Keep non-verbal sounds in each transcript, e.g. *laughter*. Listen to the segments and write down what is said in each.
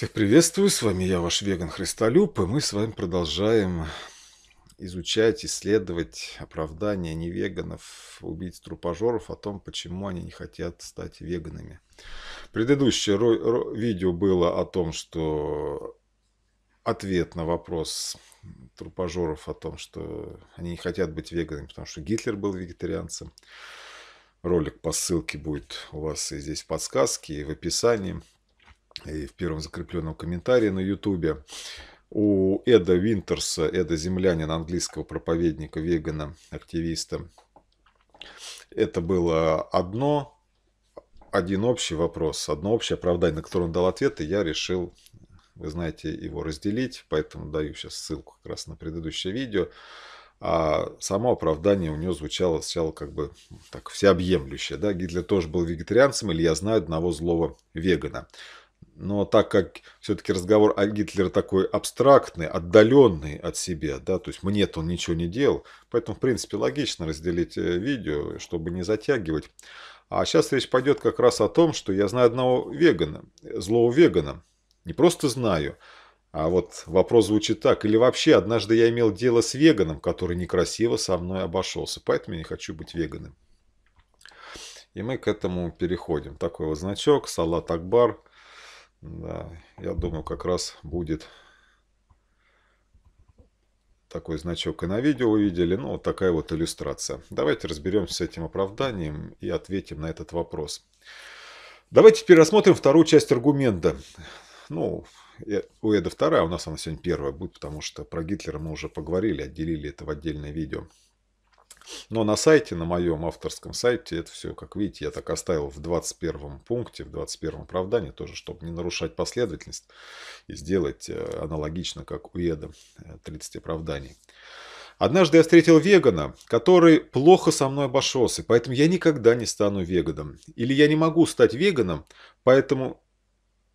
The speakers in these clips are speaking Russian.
Всех приветствую, с вами я, ваш веган Христолюб, и мы с вами продолжаем изучать, исследовать оправдания невеганов, убийц трупожоров о том, почему они не хотят стать веганами. Предыдущее видео было о том, что ответ на вопрос трупожоров о том, что они не хотят быть веганами, потому что Гитлер был вегетарианцем. Ролик по ссылке будет у вас и здесь в подсказке, и в описании – и в первом закрепленном комментарии на ютубе. У Эда Винтерса, Эда землянина, английского проповедника, вегана, активиста, это было одно, один общий вопрос, одно общее оправдание, на которое он дал ответ, и я решил, вы знаете, его разделить, поэтому даю сейчас ссылку как раз на предыдущее видео. А само оправдание у него звучало сначала как бы так всеобъемлющее. Да? Гитлер тоже был вегетарианцем, или я знаю одного злого вегана. Но так как все-таки разговор о Гитлере такой абстрактный, отдаленный от себя, да, то есть мне-то он ничего не делал, поэтому, в принципе, логично разделить э, видео, чтобы не затягивать. А сейчас речь пойдет как раз о том, что я знаю одного вегана, злого вегана. Не просто знаю, а вот вопрос звучит так. Или вообще, однажды я имел дело с веганом, который некрасиво со мной обошелся, поэтому я не хочу быть веганом. И мы к этому переходим. Такой вот значок, салат Акбар – да, я думаю, как раз будет такой значок и на видео увидели. Ну, вот такая вот иллюстрация. Давайте разберемся с этим оправданием и ответим на этот вопрос. Давайте теперь рассмотрим вторую часть аргумента. Ну, э, у Эда вторая, а у нас она сегодня первая будет, потому что про Гитлера мы уже поговорили, отделили это в отдельное видео. Но на сайте, на моем авторском сайте, это все, как видите, я так оставил в 21 пункте, в 21 оправдании, тоже, чтобы не нарушать последовательность и сделать э, аналогично, как у Эда 30 э, оправданий. Однажды я встретил вегана, который плохо со мной обошелся, поэтому я никогда не стану веганом. Или я не могу стать веганом, поэтому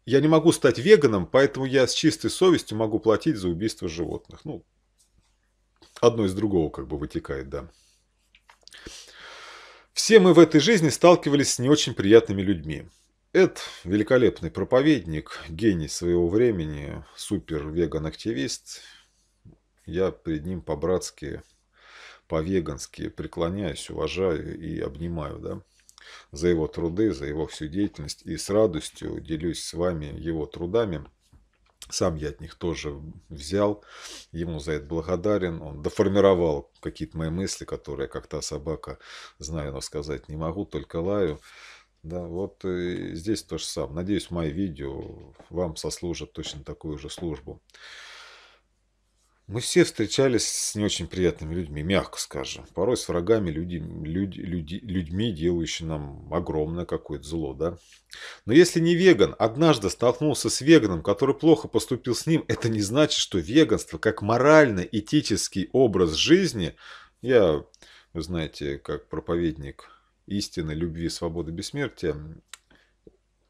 я не могу стать веганом, поэтому я с чистой совестью могу платить за убийство животных. Ну, одно из другого как бы вытекает, да. Все мы в этой жизни сталкивались с не очень приятными людьми. Эд – великолепный проповедник, гений своего времени, супер-веган-активист. Я перед ним по-братски, по-вегански преклоняюсь, уважаю и обнимаю, да за его труды, за его всю деятельность и с радостью делюсь с вами его трудами. Сам я от них тоже взял, ему за это благодарен. Он доформировал какие-то мои мысли, которые как-то собака знаю, но сказать не могу, только лаю. Да, вот э, здесь то же самое. Надеюсь, мои видео вам сослужат точно такую же службу. Мы все встречались с не очень приятными людьми, мягко скажем. Порой с врагами, люди, люди, люди, людьми, делающими нам огромное какое-то зло, да? Но если не веган, однажды столкнулся с веганом, который плохо поступил с ним, это не значит, что веганство как морально-этический образ жизни, я, вы знаете, как проповедник истины, любви, свободы, бессмертия,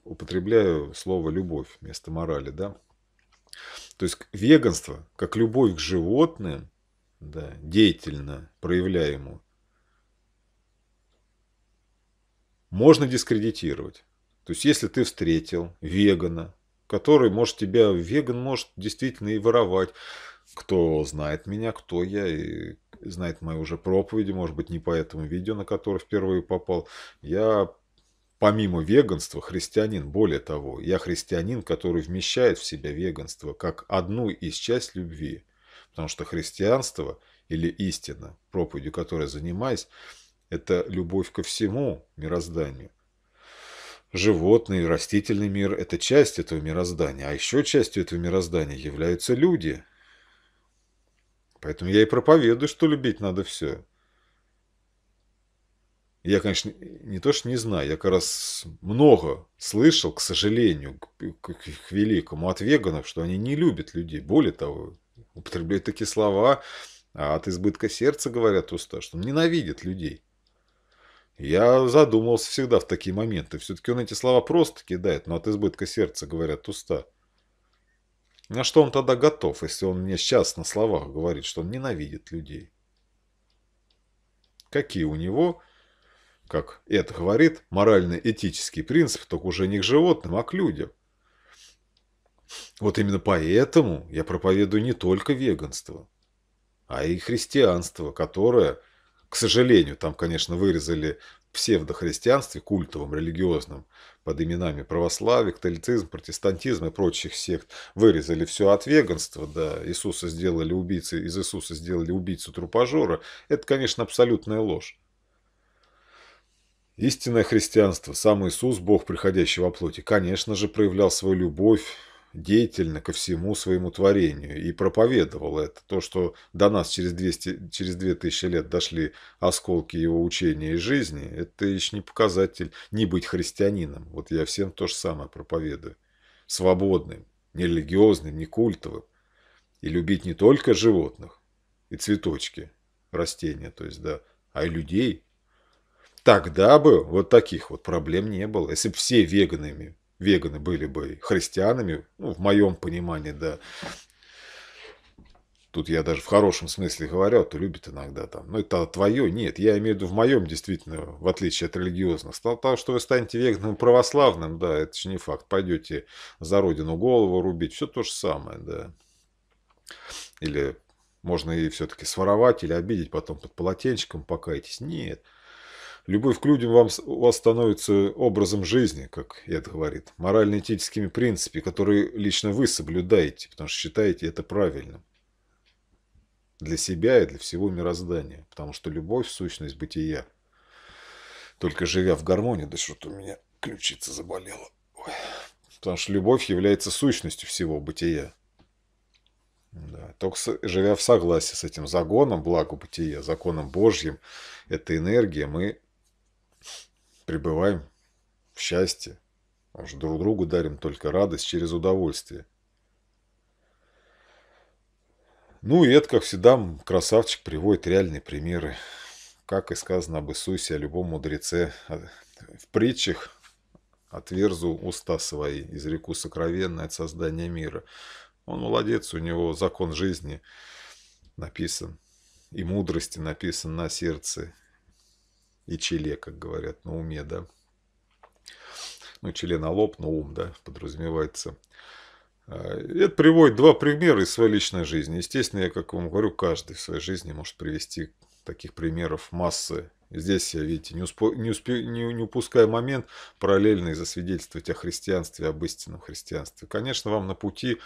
употребляю слово «любовь» вместо морали, да? То есть веганство, как любовь к животным, да, деятельно проявляемую, можно дискредитировать. То есть, если ты встретил вегана, который может тебя, веган может действительно и воровать, кто знает меня, кто я, и знает мои уже проповеди, может быть, не по этому видео, на которое впервые попал, я Помимо веганства, христианин, более того, я христианин, который вмещает в себя веганство как одну из часть любви. Потому что христианство или истина, проповедью которой занимаюсь, это любовь ко всему мирозданию. Животный, растительный мир – это часть этого мироздания. А еще частью этого мироздания являются люди. Поэтому я и проповедую, что любить надо все. Я, конечно, не то что не знаю, я как раз много слышал, к сожалению, к, к, к великому от веганов, что они не любят людей. Более того, употребляют такие слова, а от избытка сердца говорят уста, что ненавидят людей. Я задумывался всегда в такие моменты. Все-таки он эти слова просто кидает, но от избытка сердца говорят уста. На что он тогда готов, если он мне сейчас на словах говорит, что он ненавидит людей? Какие у него как это говорит, морально-этический принцип только уже не к животным, а к людям. Вот именно поэтому я проповедую не только веганство, а и христианство, которое, к сожалению, там, конечно, вырезали псевдохристианстве, культовым, религиозным под именами православие, католицизм, протестантизм и прочих сект, вырезали все от веганства, да, Иисуса сделали убийцы, из Иисуса сделали убийцу трупожора. это, конечно, абсолютная ложь. Истинное христианство, сам Иисус, Бог, приходящий во плоти, конечно же, проявлял свою любовь деятельно ко всему своему творению и проповедовал это. То, что до нас через, 200, через 2000 лет дошли осколки его учения и жизни, это еще не показатель не быть христианином. Вот я всем то же самое проповедую. Свободным, не религиозным, не культовым. И любить не только животных и цветочки, растения, то есть, да, а и людей – Тогда бы вот таких вот проблем не было. Если бы все веганами, веганы были бы христианами, ну, в моем понимании, да, тут я даже в хорошем смысле говорю, а то любит иногда там, ну это твое, нет, я имею в виду в моем действительно, в отличие от религиозных, того, что вы станете веганом православным, да, это же не факт, пойдете за родину голову рубить, все то же самое, да. Или можно и все-таки своровать или обидеть потом под полотенчиком покайтесь. Нет. Любовь к людям вам, у вас становится образом жизни, как это говорит, морально-этическими принципами, которые лично вы соблюдаете, потому что считаете это правильным. Для себя и для всего мироздания. Потому что любовь – сущность бытия. Только живя в гармонии, да что-то у меня ключица заболела. Ой. Потому что любовь является сущностью всего бытия. Да. Только живя в согласии с этим законом благо бытия, законом Божьим, это энергия, мы Пребываем в счастье. Уж друг другу дарим только радость через удовольствие. Ну и это, как всегда, красавчик приводит реальные примеры. Как и сказано об Иисусе, о любом мудреце. В притчах отверзу уста свои, изреку сокровенное от создания мира. Он молодец, у него закон жизни написан, и мудрости написан на сердце, и челе, как говорят, на уме, да. Ну, челе на лоб, но ум, да, подразумевается. А, это приводит два примера из своей личной жизни. Естественно, я, как вам говорю, каждый в своей жизни может привести таких примеров массы. Здесь я, видите, не, успо... не, успе... не, не упуская момент, параллельно и засвидетельствовать о христианстве, об истинном христианстве. Конечно, вам на пути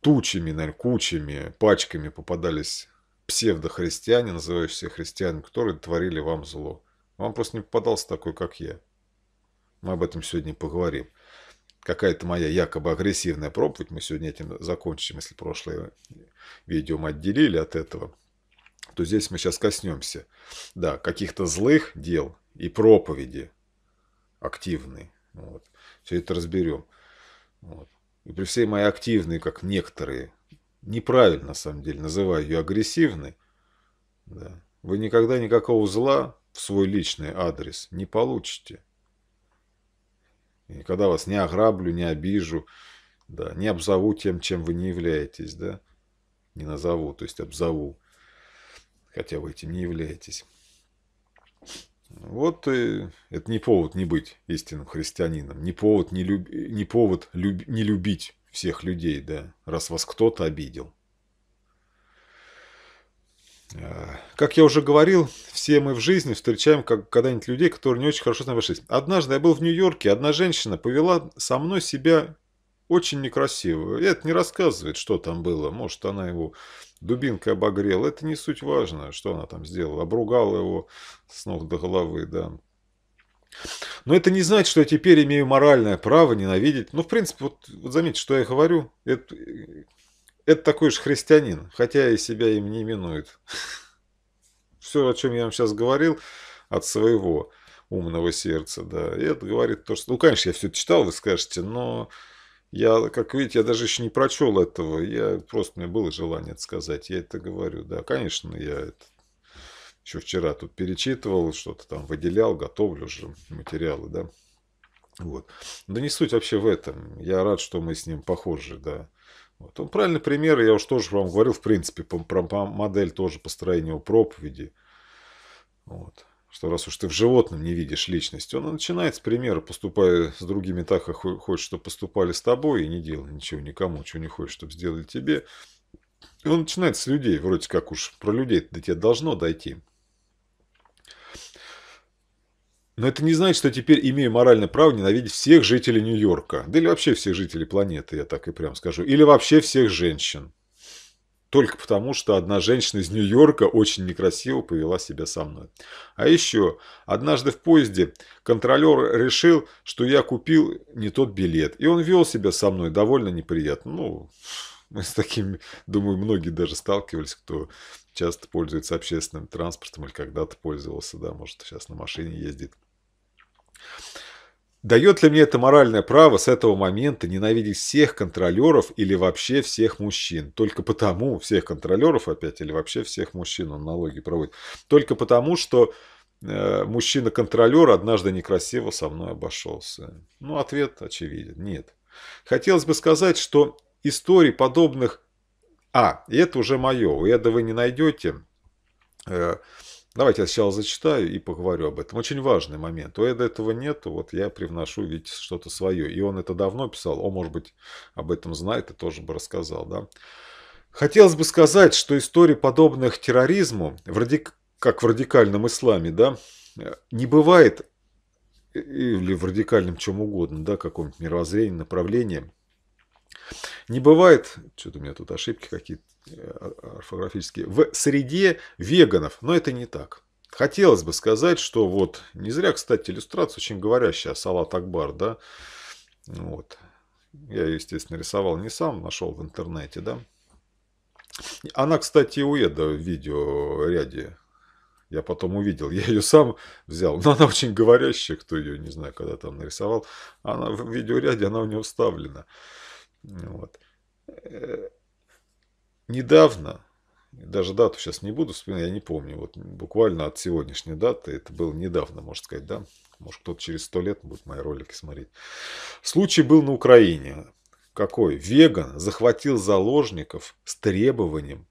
тучами, наверное, кучами, пачками попадались псевдохристиане, называющиеся христианами, которые творили вам зло. Вам просто не попадался такой, как я. Мы об этом сегодня поговорим. Какая-то моя якобы агрессивная проповедь, мы сегодня этим закончим, если прошлое видео мы отделили от этого, то здесь мы сейчас коснемся, да, каких-то злых дел и проповеди активной. Вот. Все это разберем. Вот. И при всей моей активной, как некоторые, неправильно, на самом деле, называю ее агрессивной, да, вы никогда никакого зла в свой личный адрес не получите. И никогда вас не ограблю, не обижу, да, не обзову тем, чем вы не являетесь, да. Не назову, то есть обзову, хотя вы этим не являетесь. Вот и это не повод не быть истинным христианином, не повод не, люб... не, повод люб... не любить всех людей, да, раз вас кто-то обидел. Как я уже говорил, все мы в жизни встречаем когда-нибудь людей, которые не очень хорошо с нами обошлись. Однажды я был в Нью-Йорке, одна женщина повела со мной себя очень некрасиво. Это не рассказывает, что там было. Может, она его дубинкой обогрела. Это не суть важно, что она там сделала. Обругала его с ног до головы, да. Но это не значит, что я теперь имею моральное право ненавидеть. Ну, в принципе, вот, вот заметьте, что я говорю. Это это такой же христианин, хотя и себя им не минует. *laughs* Все, о чем я вам сейчас говорил, от своего умного сердца, да, и это говорит то, что... Ну, конечно, я все это читал, вы скажете, но я, как видите, я даже еще не прочел этого, я просто, мне было желание это сказать, я это говорю, да, конечно, я это еще вчера тут перечитывал, что-то там выделял, готовлю же материалы, да. Вот. Да не суть вообще в этом. Я рад, что мы с ним похожи, да. Вот. Он ну, правильный пример, я уж тоже вам говорил, в принципе, про, про модель тоже построения у проповеди. Вот. Что раз уж ты в животном не видишь личность, он начинает с примера, поступая с другими так, как хочет, чтобы поступали с тобой, и не делай ничего никому, чего не хочешь, чтобы сделали тебе. И он начинает с людей, вроде как уж про людей до тебя должно дойти. Но это не значит, что теперь имею моральное право ненавидеть всех жителей Нью-Йорка. Да или вообще всех жителей планеты, я так и прям скажу. Или вообще всех женщин. Только потому, что одна женщина из Нью-Йорка очень некрасиво повела себя со мной. А еще, однажды в поезде контролер решил, что я купил не тот билет. И он вел себя со мной довольно неприятно. Ну, мы с таким думаю, многие даже сталкивались, кто часто пользуется общественным транспортом или когда-то пользовался, да, может, сейчас на машине ездит. Дает ли мне это моральное право с этого момента ненавидеть всех контролеров или вообще всех мужчин? Только потому, всех контролеров опять, или вообще всех мужчин, он налоги проводит. Только потому, что э, мужчина-контролер однажды некрасиво со мной обошелся. Ну, ответ очевиден. Нет. Хотелось бы сказать, что истории подобных... А, и это уже мое. Эда вы не найдете. Э, Давайте я сначала зачитаю и поговорю об этом. Очень важный момент. У Эда этого нет, вот я привношу ведь что-то свое. И он это давно писал, о, может быть, об этом знает и тоже бы рассказал, да. Хотелось бы сказать, что истории, подобных терроризму, в радик... как в радикальном исламе, да, не бывает э, или в радикальном чем угодно, да, каком-нибудь мировоззрении, направлении, не бывает, что-то у меня тут ошибки какие-то э, орфографические, в среде веганов, но это не так. Хотелось бы сказать, что вот, не зря, кстати, иллюстрация очень говорящая, салат Акбар, да, ну вот. Я ее, естественно, рисовал не сам, нашел в интернете, да. Она, кстати, у Эда в видеоряде. Я потом увидел, *laughs* я ее сам взял. Но она очень говорящая, кто ее, не знаю, когда там нарисовал. Она в видеоряде, она у нее вставлена. Вот. Э, недавно, даже дату сейчас не буду вспоминать, я не помню, вот буквально от сегодняшней даты, это было недавно, можно сказать, да, может кто-то через сто лет будет мои ролики смотреть. Случай был на Украине. Какой? Веган захватил заложников с требованием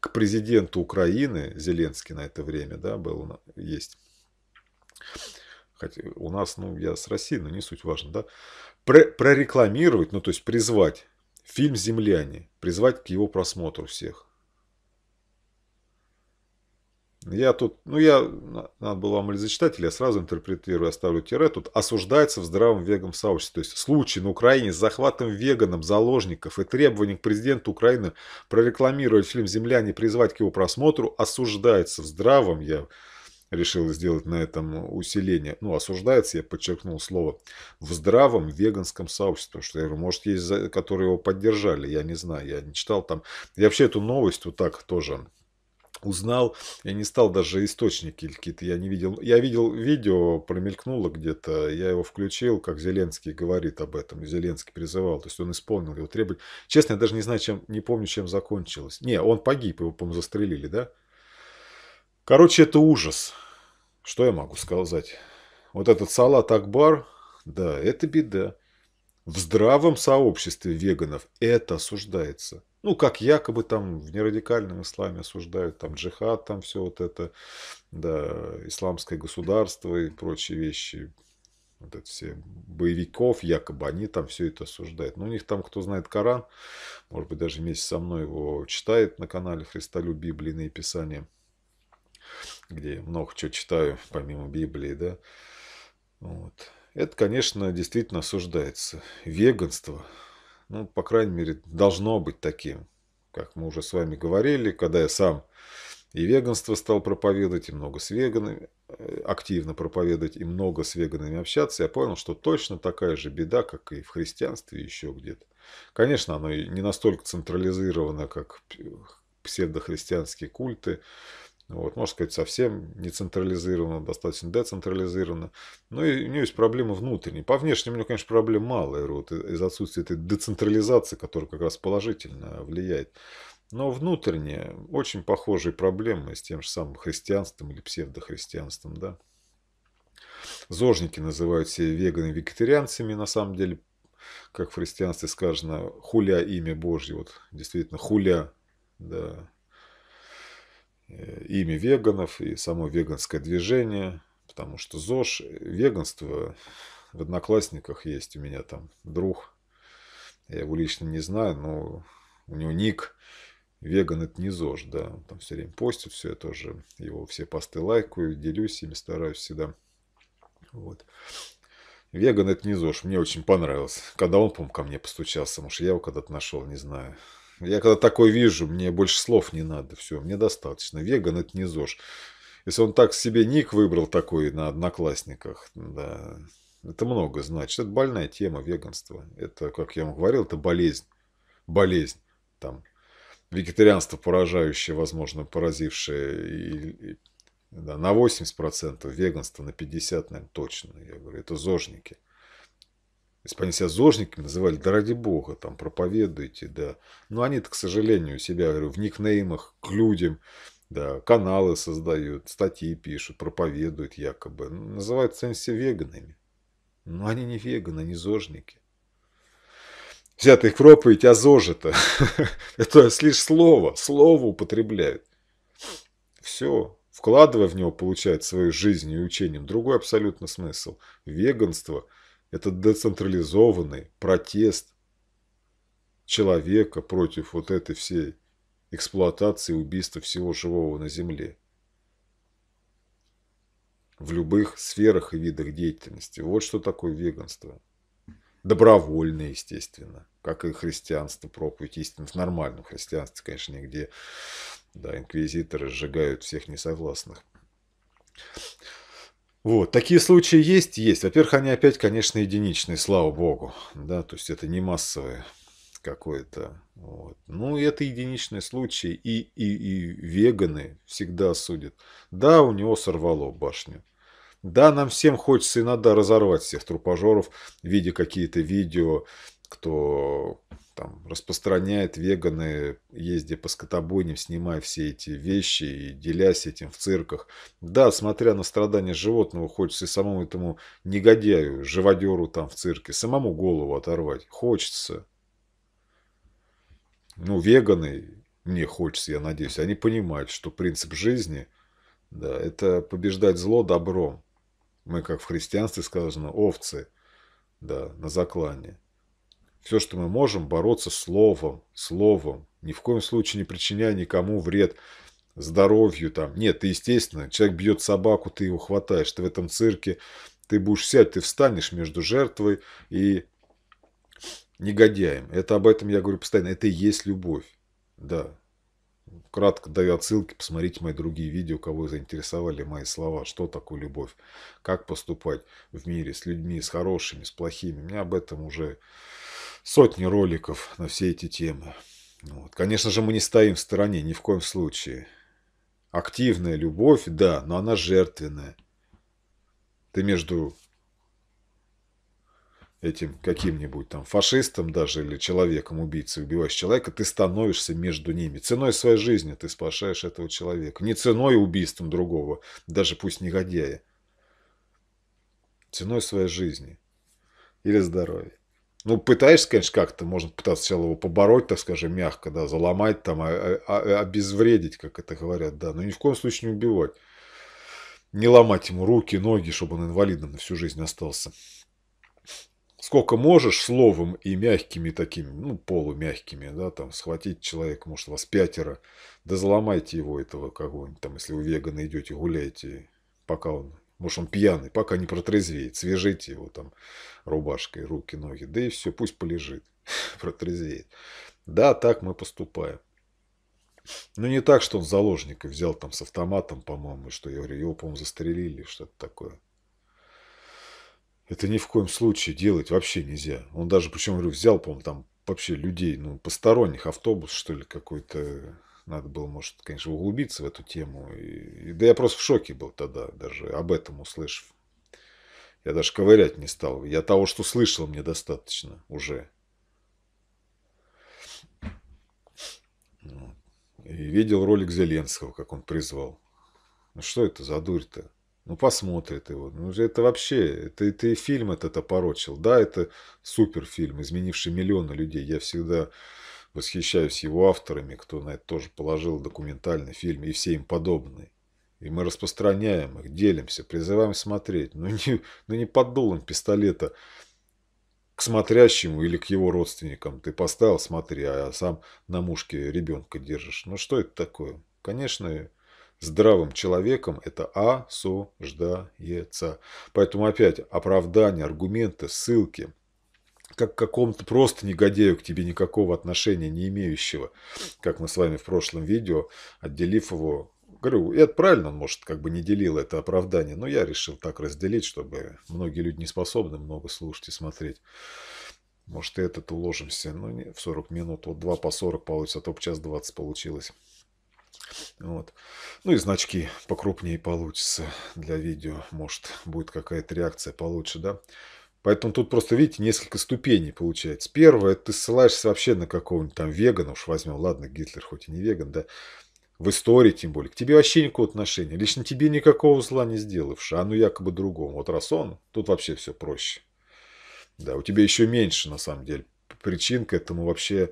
к президенту Украины, Зеленский на это время, да, был, есть. Хотя у нас, ну, я с Россией, но не суть важно, да пр прорекламировать, ну то есть призвать фильм «Земляне», призвать к его просмотру всех. Я тут, ну я, надо было вам или зачитать, или я сразу интерпретирую, оставлю тире. Тут осуждается в здравом вегом сообществе. То есть случай на Украине с захватом веганом заложников и требованием к президенту Украины прорекламировать фильм «Земляне» призвать к его просмотру осуждается в здравом, я решил сделать на этом усиление. Ну, осуждается, я подчеркнул слово, в здравом веганском сообществе. Потому что, я говорю, может, есть, которые его поддержали, я не знаю, я не читал там. Я вообще эту новость вот так тоже узнал, я не стал даже источники какие-то, я не видел, я видел видео, промелькнуло где-то, я его включил, как Зеленский говорит об этом, Зеленский призывал, то есть он исполнил его требования. Честно, я даже не знаю, чем, не помню, чем закончилось. Не, он погиб, его, по-моему, застрелили, да? Короче, это ужас. Что я могу сказать? Вот этот салат Акбар, да, это беда. В здравом сообществе веганов это осуждается. Ну, как якобы там в нерадикальном исламе осуждают, там джихад, там все вот это, да, исламское государство и прочие вещи. Вот это все боевиков, якобы они там все это осуждают. Но ну, у них там, кто знает Коран, может быть, даже вместе со мной его читает на канале Христолюбие, Библии и Писания – где много чего читаю, помимо Библии, да. Вот. Это, конечно, действительно осуждается. Веганство, ну, по крайней мере, должно быть таким. Как мы уже с вами говорили, когда я сам и веганство стал проповедовать, и много с веганами, э, активно проповедовать, и много с веганами общаться, я понял, что точно такая же беда, как и в христианстве еще где-то. Конечно, оно не настолько централизировано, как псевдохристианские культы, вот, можно сказать, совсем не централизировано, достаточно децентрализировано. Но ну и у нее есть проблемы внутренние. По внешнему у нее, конечно, проблем мало вот, из-за отсутствия этой децентрализации, которая как раз положительно влияет. Но внутренне очень похожие проблемы с тем же самым христианством или псевдохристианством. Да? Зожники называют себя веганами вегетарианцами, на самом деле, как в христианстве сказано, хуля имя Божье, вот действительно хуля, да, Э, имя веганов и само веганское движение, потому что ЗОЖ, э, веганство в Одноклассниках есть у меня там друг, я его лично не знаю, но у него ник веган это не ЗОЖ, да, он там все время постит, все, я тоже его все посты лайкаю, делюсь ими, стараюсь всегда, вот. Веган это не ЗОЖ, мне очень понравилось, когда он, по ко мне постучался, может, я его когда-то нашел, не знаю, я когда такой вижу, мне больше слов не надо. Все, мне достаточно. Веган – это не ЗОЖ. Если он так себе ник выбрал такой на одноклассниках, да, это много значит. Это больная тема веганства. Это, как я вам говорил, это болезнь. Болезнь. Там, вегетарианство поражающее, возможно, поразившее и, и, да, на 80%, веганство на 50%, наверное, точно. Я говорю, это зожники. Если бы они себя зожниками называли, да ради бога, там, проповедуйте, да. Но они-то, к сожалению, себя, говорю, в никнеймах к людям, да, каналы создают, статьи пишут, проповедуют якобы. Ну, называют сами себя веганами. Но они не веганы, они зожники. Взятая их проповедь, а зожи-то. *laughs* Это лишь слово, слово употребляют. Все, вкладывая в него, получает свою жизнь и учением, другой абсолютно смысл. Веганство – это децентрализованный протест человека против вот этой всей эксплуатации, и убийства всего живого на Земле. В любых сферах и видах деятельности. Вот что такое веганство. Добровольное, естественно. Как и христианство, проповедь истины. В нормальном христианстве, конечно, нигде да, инквизиторы сжигают всех несогласных. Вот, такие случаи есть, есть. Во-первых, они опять, конечно, единичные, слава богу. Да, то есть это не массовое какое-то. Вот. Ну, это единичные случаи. И, и, и веганы всегда судят. Да, у него сорвало башню. Да, нам всем хочется иногда разорвать всех трупожоров в виде какие-то видео, кто там распространяет веганы, ездя по скотобойням, снимая все эти вещи и делясь этим в цирках. Да, смотря на страдания животного, хочется и самому этому негодяю, живодеру там в цирке, самому голову оторвать. Хочется. Ну, веганы, мне хочется, я надеюсь, они понимают, что принцип жизни, да, это побеждать зло добром. Мы, как в христианстве сказано, овцы, да, на заклане. Все, что мы можем, бороться словом, словом. Ни в коем случае не причиняя никому вред здоровью. Там. Нет, ты, естественно, человек бьет собаку, ты его хватаешь. Ты в этом цирке, ты будешь сядь, ты встанешь между жертвой и негодяем. Это об этом я говорю постоянно. Это и есть любовь. Да. Кратко даю отсылки, посмотрите мои другие видео, кого заинтересовали мои слова, что такое любовь, как поступать в мире с людьми, с хорошими, с плохими. У меня об этом уже сотни роликов на все эти темы. Вот. Конечно же, мы не стоим в стороне, ни в коем случае. Активная любовь, да, но она жертвенная. Ты между этим каким-нибудь там фашистом даже или человеком, убийцей, убиваешь человека, ты становишься между ними. Ценой своей жизни ты спасаешь этого человека. Не ценой убийством другого, даже пусть негодяя. Ценой своей жизни или здоровья. Ну, пытаешься, конечно, как-то, можно пытаться сначала его побороть, так скажем, мягко, да, заломать, там, а, а, а обезвредить, как это говорят, да, но ни в коем случае не убивать. Не ломать ему руки, ноги, чтобы он инвалидом на всю жизнь остался. Сколько можешь словом и мягкими такими, ну, полумягкими, да, там, схватить человека, может, вас пятеро, да заломайте его этого какого-нибудь, там, если вы веганы идете, гуляете, пока он может, он пьяный, пока не протрезвеет. Свяжите его там рубашкой, руки, ноги. Да и все, пусть полежит, *laughs* протрезвеет. Да, так мы поступаем. Ну, не так, что он заложник и взял там с автоматом, по-моему, что я говорю, его, по-моему, застрелили, что-то такое. Это ни в коем случае делать вообще нельзя. Он даже, причем, говорю, взял, по-моему, там вообще людей, ну, посторонних, автобус, что ли, какой-то надо было, может, конечно, углубиться в эту тему. И, да я просто в шоке был тогда, даже об этом услышав. Я даже ковырять не стал. Я того, что слышал, мне достаточно уже. И видел ролик Зеленского, как он призвал. Ну что это за дурь-то? Ну посмотрит его. Ну это вообще, это, это и фильм этот опорочил. Да, это суперфильм, изменивший миллионы людей. Я всегда Восхищаюсь его авторами, кто на это тоже положил документальный фильм и все им подобные. И мы распространяем их, делимся, призываем смотреть. Но ну, не, но ну, не под дулом пистолета к смотрящему или к его родственникам. Ты поставил, смотри, а сам на мушке ребенка держишь. Ну что это такое? Конечно, здравым человеком это осуждается. Поэтому опять оправдания, аргументы, ссылки – как к какому-то просто негодяю, к тебе никакого отношения не имеющего, как мы с вами в прошлом видео, отделив его Говорю, это правильно, он, может, как бы не делил это оправдание, но я решил так разделить, чтобы многие люди не способны много слушать и смотреть. Может, и этот уложимся, ну, не, в 40 минут, вот 2 по 40 получится, а то час 20 получилось. Вот. Ну и значки покрупнее получится для видео, может, будет какая-то реакция получше, да. Поэтому тут просто, видите, несколько ступеней получается. Первое, ты ссылаешься вообще на какого-нибудь там вегана, уж возьмем, ладно, Гитлер хоть и не веган, да, в истории тем более, к тебе вообще никакого отношения, лично тебе никакого зла не сделавши, а ну якобы другому. Вот раз он, тут вообще все проще. Да, у тебя еще меньше, на самом деле, причин к этому вообще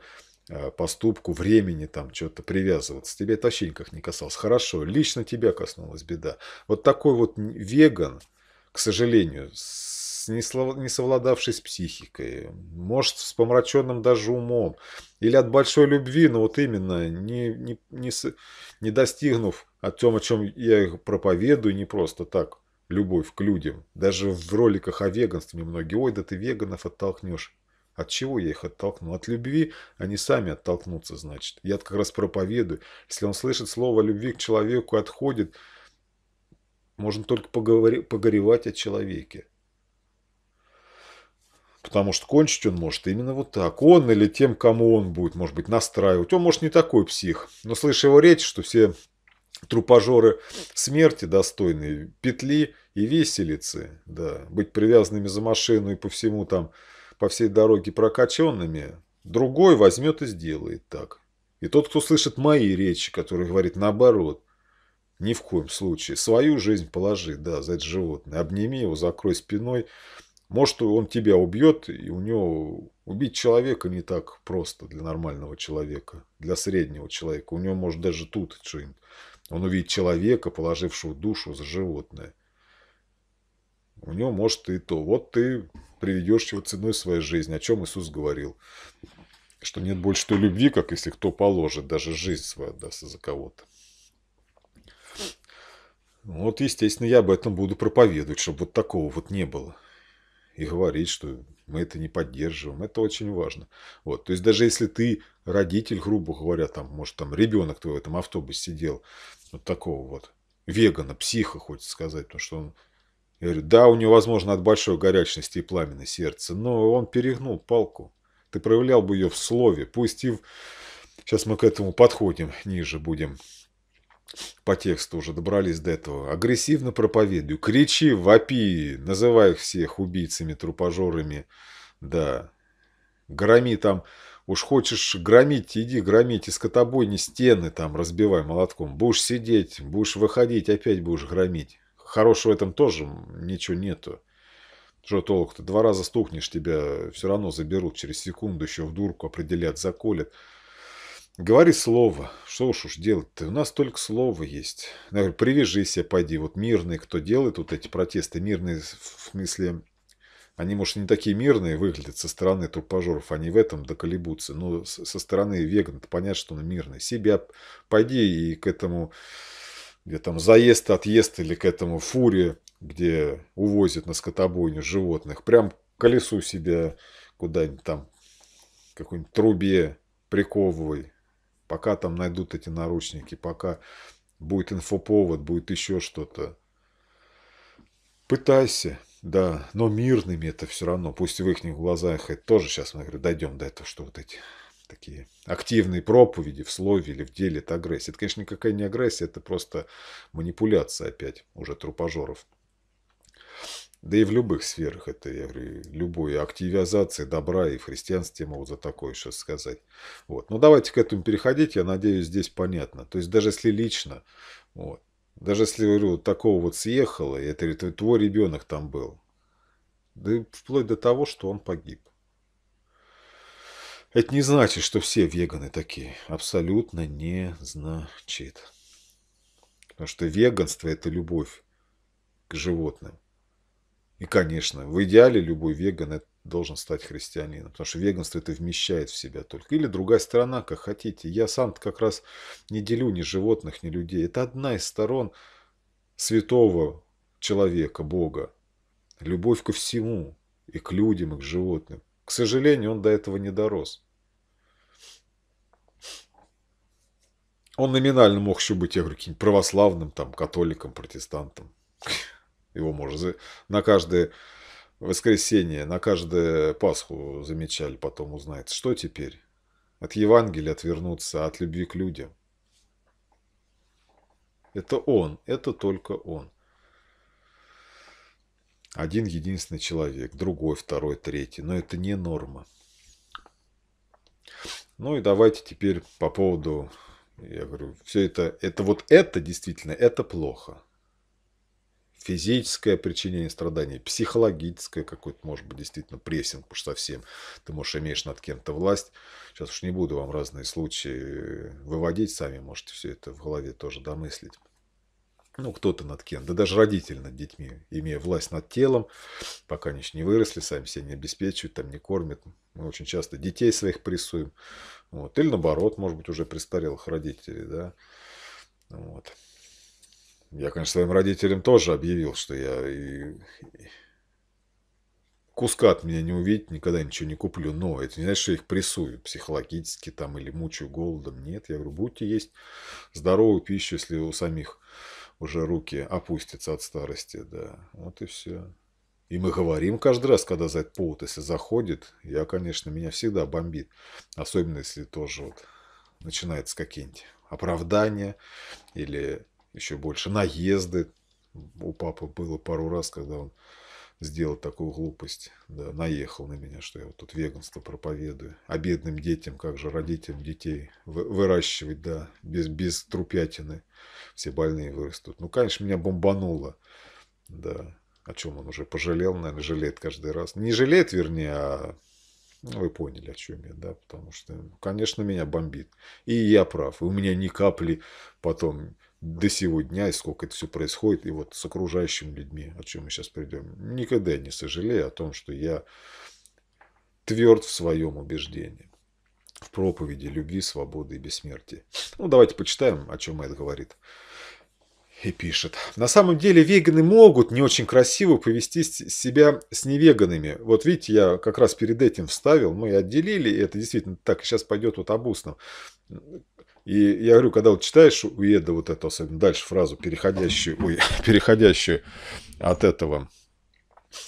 э, поступку, времени, там, что-то привязываться. тебе это вообще никак не касалось. Хорошо, лично тебя коснулась беда. Вот такой вот веган, к сожалению, с не совладавший с психикой, может, с помраченным даже умом, или от большой любви, но вот именно, не, не, не, не достигнув о том, о чем я их проповедую, не просто так, любовь к людям. Даже в роликах о веганстве многие, ой, да ты веганов оттолкнешь. От чего я их оттолкнул? От любви они сами оттолкнутся, значит. Я как раз проповедую. Если он слышит слово любви к человеку отходит, можно только поговори, погоревать о человеке. Потому что кончить он может именно вот так. Он или тем, кому он будет, может быть, настраивать. Он, может, не такой псих. Но слыша его речь, что все трупожоры смерти достойные, петли и веселицы, да, быть привязанными за машину и по всему там, по всей дороге прокаченными, другой возьмет и сделает так. И тот, кто слышит мои речи, который говорит наоборот, ни в коем случае, свою жизнь положи, да, за это животное, обними его, закрой спиной, может, он тебя убьет, и у него убить человека не так просто для нормального человека, для среднего человека. У него может даже тут что-нибудь. Он увидит человека, положившего душу за животное. У него может и то. Вот ты приведешь его ценой своей жизни, о чем Иисус говорил. Что нет больше той любви, как если кто положит, даже жизнь свою отдаст за кого-то. Вот, естественно, я об этом буду проповедовать, чтобы вот такого вот не было и говорить, что мы это не поддерживаем. Это очень важно. Вот. То есть даже если ты родитель, грубо говоря, там, может, там ребенок твой в этом автобусе сидел, вот такого вот вегана, психа, хочется сказать, потому что он я говорю, да, у него, возможно, от большой горячности и пламени сердца, но он перегнул палку. Ты проявлял бы ее в слове, пусть и в... Сейчас мы к этому подходим, ниже будем по тексту уже добрались до этого, агрессивно проповедую, кричи, вопи, называй их всех убийцами, трупожорами, да, громи там, уж хочешь громить, иди громить громите, скотобойни стены там разбивай молотком, будешь сидеть, будешь выходить, опять будешь громить, хорошего в этом тоже ничего нету. Что толку-то? Два раза стукнешь, тебя все равно заберут через секунду, еще в дурку определят, заколят. Говори слово. Что уж уж делать-то? У нас только слово есть. Например, привяжи себя, пойди. Вот мирные, кто делает вот эти протесты, мирные в смысле... Они, может, не такие мирные выглядят со стороны трупажеров, они в этом доколебутся. Но со стороны веган понять, что он мирный. Себя пойди и к этому, где там заезд, отъезд или к этому фуре, где увозят на скотобойню животных, прям колесу себя куда-нибудь там, какой-нибудь трубе приковывай, Пока там найдут эти наручники, пока будет инфоповод, будет еще что-то. Пытайся, да, но мирными это все равно. Пусть в их глазах это тоже сейчас, мы говорю, дойдем до этого, что вот эти такие активные проповеди в слове или в деле, это агрессия. Это, конечно, никакая не агрессия, это просто манипуляция опять уже трупожоров. Да и в любых сферах это, я говорю, любой активизации добра и в христианстве могут за такое сейчас сказать. Вот. Но давайте к этому переходить, я надеюсь, здесь понятно. То есть даже если лично, вот, даже если, говорю, такого вот съехало, и это, это твой ребенок там был, да и вплоть до того, что он погиб. Это не значит, что все веганы такие. Абсолютно не значит. Потому что веганство – это любовь к животным. И, конечно, в идеале любой веган должен стать христианином, потому что веганство это вмещает в себя только. Или другая сторона, как хотите. Я сам как раз не делю ни животных, ни людей. Это одна из сторон святого человека, Бога. Любовь ко всему, и к людям, и к животным. К сожалению, он до этого не дорос. Он номинально мог еще быть, я говорю, каким православным, там, католиком, протестантом. Его можно на каждое воскресенье, на каждое Пасху замечали, потом узнает Что теперь? От Евангелия отвернуться, от любви к людям. Это он, это только он. Один единственный человек, другой, второй, третий. Но это не норма. Ну и давайте теперь по поводу, я говорю, все это, это вот это действительно, это плохо физическое причинение страданий, психологическое какой-то, может быть, действительно прессинг уж совсем. Ты, можешь имеешь над кем-то власть. Сейчас уж не буду вам разные случаи выводить, сами можете все это в голове тоже домыслить. Ну, кто-то над кем, да даже родители над детьми, имея власть над телом, пока они еще не выросли, сами себя не обеспечивают, там не кормят. Мы очень часто детей своих прессуем. Вот. Или наоборот, может быть, уже престарелых родителей, да. Вот. Я, конечно, своим родителям тоже объявил, что я и... куска от меня не увидеть, никогда ничего не куплю. Но это не значит, что я их прессую психологически там или мучаю голодом. Нет, я говорю, будьте есть здоровую пищу, если у самих уже руки опустятся от старости. Да, вот и все. И мы говорим каждый раз, когда за этот повод, если заходит, я, конечно, меня всегда бомбит. Особенно, если тоже вот начинается какие-нибудь оправдания или еще больше. Наезды у папы было пару раз, когда он сделал такую глупость, да, наехал на меня, что я вот тут веганство проповедую. А бедным детям, как же родителям детей выращивать, да, без, без трупятины. Все больные вырастут. Ну, конечно, меня бомбануло, да. О чем он уже пожалел, наверное, жалеет каждый раз. Не жалеет, вернее, а ну, вы поняли, о чем я, да, потому что, конечно, меня бомбит. И я прав, и у меня ни капли потом до сего дня, и сколько это все происходит, и вот с окружающими людьми, о чем мы сейчас придем, никогда не сожалею о том, что я тверд в своем убеждении, в проповеди любви, свободы и бессмертия. Ну, давайте почитаем, о чем это говорит. И пишет. На самом деле веганы могут не очень красиво повести себя с невеганами. Вот видите, я как раз перед этим вставил, мы отделили, и это действительно так, сейчас пойдет вот об устном. И я говорю, когда вот читаешь у Еда вот эту особенно дальше фразу, переходящую, ой, *laughs* переходящую от этого,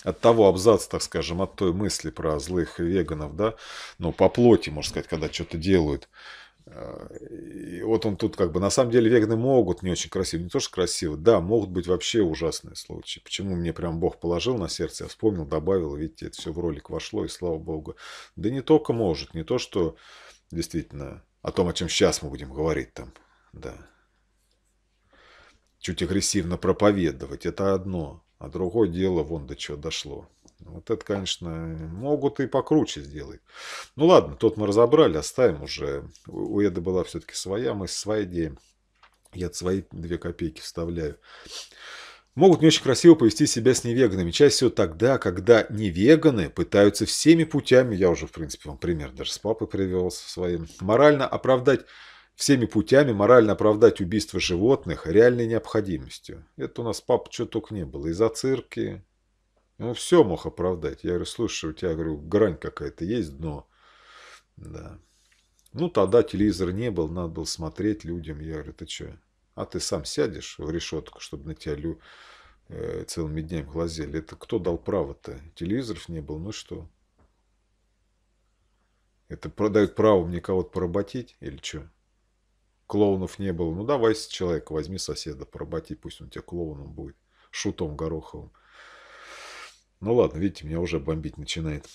от того абзаца, так скажем, от той мысли про злых веганов, да, ну, по плоти, можно сказать, когда что-то делают, э, и вот он тут как бы, на самом деле веганы могут не очень красиво, не то что красиво, да, могут быть вообще ужасные случаи. Почему мне прям Бог положил на сердце, я вспомнил, добавил, видите, это все в ролик вошло, и слава Богу. Да не только может, не то что действительно о том, о чем сейчас мы будем говорить там, да. Чуть агрессивно проповедовать, это одно. А другое дело, вон до чего дошло. Вот это, конечно, могут и покруче сделать. Ну ладно, тот мы разобрали, оставим уже. У Эда была все-таки своя мы с своей идеей Я свои две копейки вставляю могут не очень красиво повести себя с невеганами. Чаще всего тогда, когда невеганы пытаются всеми путями, я уже, в принципе, вам пример даже с папой привел своим, морально оправдать всеми путями морально оправдать убийство животных реальной необходимостью. Это у нас пап что только не было. из за цирки. Ну, все мог оправдать. Я говорю, слушай, у тебя, говорю, грань какая-то есть, дно. Да. Ну, тогда телевизор не был, надо было смотреть людям. Я говорю, ты что? А ты сам сядешь в решетку, чтобы на тебя лю... э, целыми днями глазели. Это кто дал право-то? Телевизоров не было, ну что? Это продают право мне кого-то поработить или что? Клоунов не было. Ну давай человека возьми соседа, поработи, пусть он тебя клоуном будет. Шутом Гороховым. Ну ладно, видите, меня уже бомбить начинает.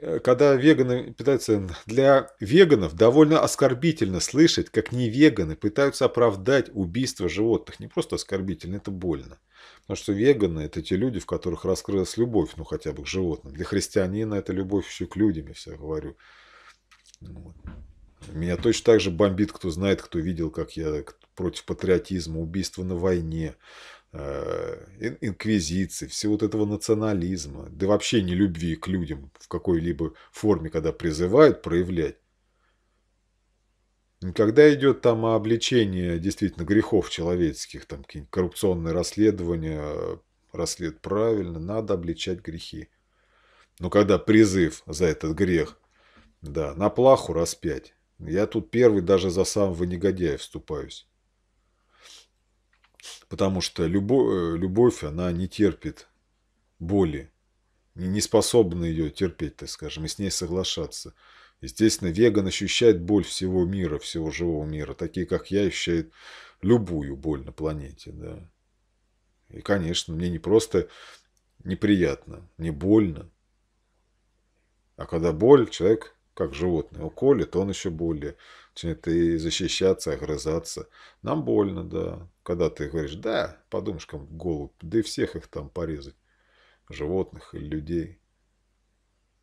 Э, когда веганы пытаются Для веганов довольно оскорбительно слышать, как не веганы пытаются оправдать убийство животных. Не просто оскорбительно, это больно. Потому что веганы – это те люди, в которых раскрылась любовь, ну хотя бы к животным. Для христианина это любовь еще к людям, я все говорю. Ну вот. Меня точно так же бомбит, кто знает, кто видел, как я против патриотизма, убийства на войне, Э, инквизиции, всего вот этого национализма, да вообще не любви к людям в какой-либо форме, когда призывают проявлять. Ну, когда идет там обличение действительно грехов человеческих, там какие-нибудь коррупционные расследования, расслед правильно, надо обличать грехи. Но когда призыв за этот грех, да, на плаху распять, я тут первый даже за самого негодяя вступаюсь. Потому что любовь, э, любовь она не терпит боли, не способна ее терпеть, так скажем, и с ней соглашаться. Естественно, веган ощущает боль всего мира, всего живого мира. Такие, как я, ощущают любую боль на планете. Да. И, конечно, мне не просто неприятно, не больно. А когда боль, человек как животное уколет, он еще более начинает и защищаться, огрызаться. Нам больно, да. Когда ты говоришь, да, как голубь, да и всех их там порезать, животных или людей.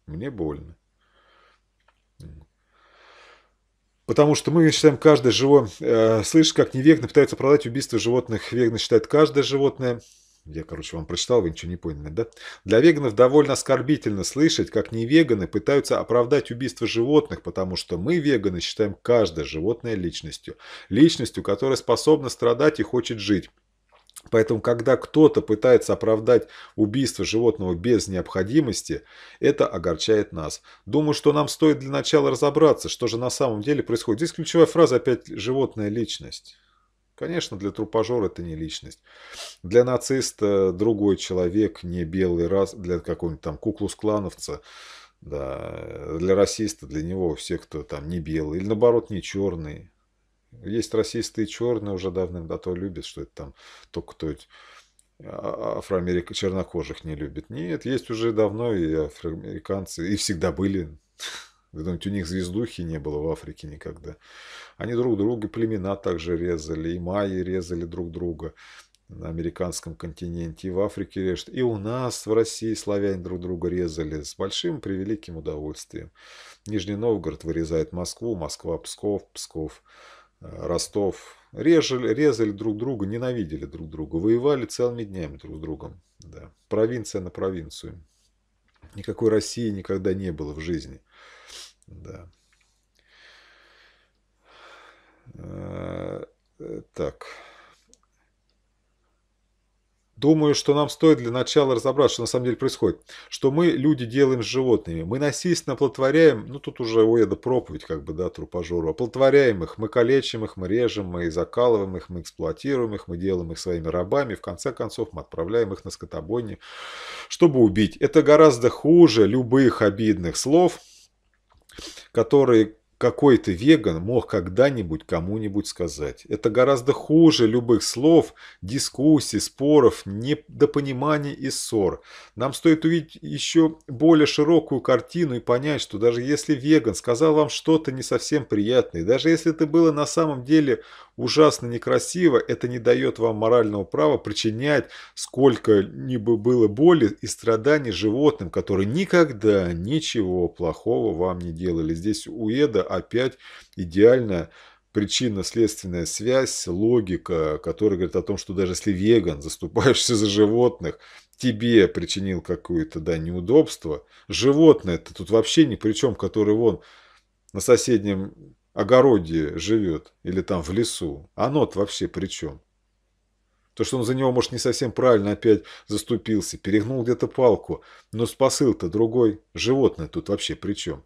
Мне больно. Потому что мы считаем каждое живое... Э, слышишь, как невегно пытаются продать убийство животных. Вегно считает каждое животное я, короче, вам прочитал, вы ничего не поняли, да? Для веганов довольно оскорбительно слышать, как не веганы пытаются оправдать убийство животных, потому что мы, веганы, считаем каждое животное личностью. Личностью, которая способна страдать и хочет жить. Поэтому, когда кто-то пытается оправдать убийство животного без необходимости, это огорчает нас. Думаю, что нам стоит для начала разобраться, что же на самом деле происходит. Здесь ключевая фраза опять «животная личность». Конечно, для трупожора это не личность. Для нациста другой человек, не белый раз, для какого-нибудь там куклу склановца, да, для расиста, для него все, кто там не белый, или наоборот, не черный. Есть расисты и черные уже давным-давно а любят, что это там только кто а, а, афроамерика чернокожих не любит. Нет, есть уже давно и афроамериканцы, и всегда были. Где-нибудь у них звездухи не было в Африке никогда. Они друг друга, племена также резали, и майи резали друг друга на американском континенте, и в Африке режут. И у нас в России славяне друг друга резали с большим превеликим удовольствием. Нижний Новгород вырезает Москву, Москва, Псков, Псков, э, Ростов. Режали, резали друг друга, ненавидели друг друга, воевали целыми днями друг с другом. Да. Провинция на провинцию. Никакой России никогда не было в жизни. Да. Э, так. Думаю, что нам стоит для начала разобрать, что на самом деле происходит. Что мы, люди, делаем с животными. Мы насильственно оплодотворяем, ну тут уже у Эда проповедь, как бы, да, трупожору. Оплодотворяем их, мы калечим их, мы режем, мы закалываем их, мы эксплуатируем их, мы делаем их своими рабами. В конце концов, мы отправляем их на скотобойни, чтобы убить. Это гораздо хуже любых обидных слов – которые какой-то веган мог когда-нибудь кому-нибудь сказать. Это гораздо хуже любых слов, дискуссий, споров, недопониманий и ссор. Нам стоит увидеть еще более широкую картину и понять, что даже если веган сказал вам что-то не совсем приятное, даже если это было на самом деле ужасно некрасиво, это не дает вам морального права причинять сколько ни бы было боли и страданий животным, которые никогда ничего плохого вам не делали. Здесь у Эда опять идеальная причинно-следственная связь, логика, которая говорит о том, что даже если веган, заступаешься за животных, тебе причинил какое-то да, неудобство, животное-то тут вообще ни при чем, который вон на соседнем огороде живет или там в лесу. Оно-то вообще при чем? То, что он за него, может, не совсем правильно опять заступился, перегнул где-то палку, но спасыл-то другой. Животное тут вообще при чем?